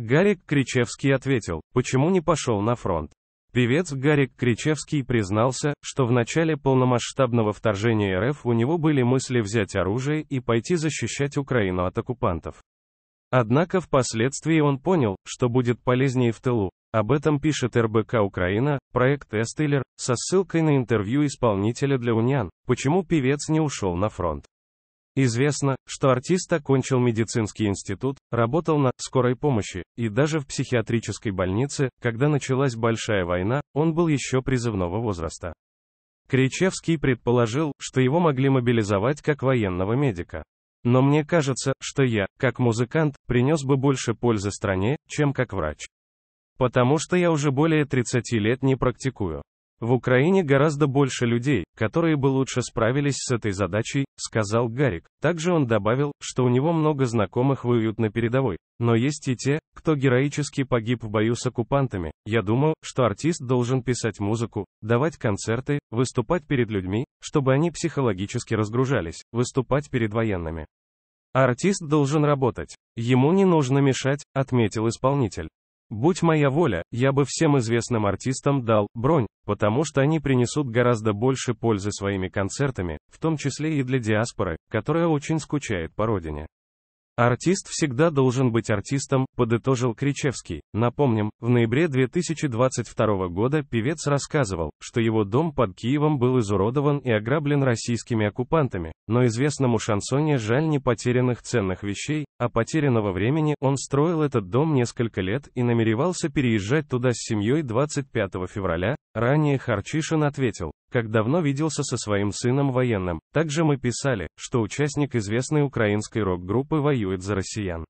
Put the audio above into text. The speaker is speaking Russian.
Гарик Кричевский ответил, почему не пошел на фронт. Певец Гарик Кричевский признался, что в начале полномасштабного вторжения РФ у него были мысли взять оружие и пойти защищать Украину от оккупантов. Однако впоследствии он понял, что будет полезнее в тылу. Об этом пишет РБК Украина, проект Эстейлер, со ссылкой на интервью исполнителя для Униан, почему певец не ушел на фронт. Известно, что артист окончил медицинский институт, работал на скорой помощи, и даже в психиатрической больнице, когда началась большая война, он был еще призывного возраста. Кричевский предположил, что его могли мобилизовать как военного медика. Но мне кажется, что я, как музыкант, принес бы больше пользы стране, чем как врач. Потому что я уже более 30 лет не практикую. В Украине гораздо больше людей, которые бы лучше справились с этой задачей, сказал Гарик. Также он добавил, что у него много знакомых воюют на передовой, но есть и те, кто героически погиб в бою с оккупантами. Я думаю, что артист должен писать музыку, давать концерты, выступать перед людьми, чтобы они психологически разгружались, выступать перед военными. Артист должен работать. Ему не нужно мешать, отметил исполнитель. Будь моя воля, я бы всем известным артистам дал бронь, потому что они принесут гораздо больше пользы своими концертами, в том числе и для диаспоры, которая очень скучает по родине. Артист всегда должен быть артистом, подытожил Кричевский. Напомним, в ноябре 2022 года певец рассказывал, что его дом под Киевом был изуродован и ограблен российскими оккупантами, но известному шансоне жаль не потерянных ценных вещей, а потерянного времени он строил этот дом несколько лет и намеревался переезжать туда с семьей 25 февраля, Ранее Харчишин ответил, как давно виделся со своим сыном военным. Также мы писали, что участник известной украинской рок-группы воюет за россиян.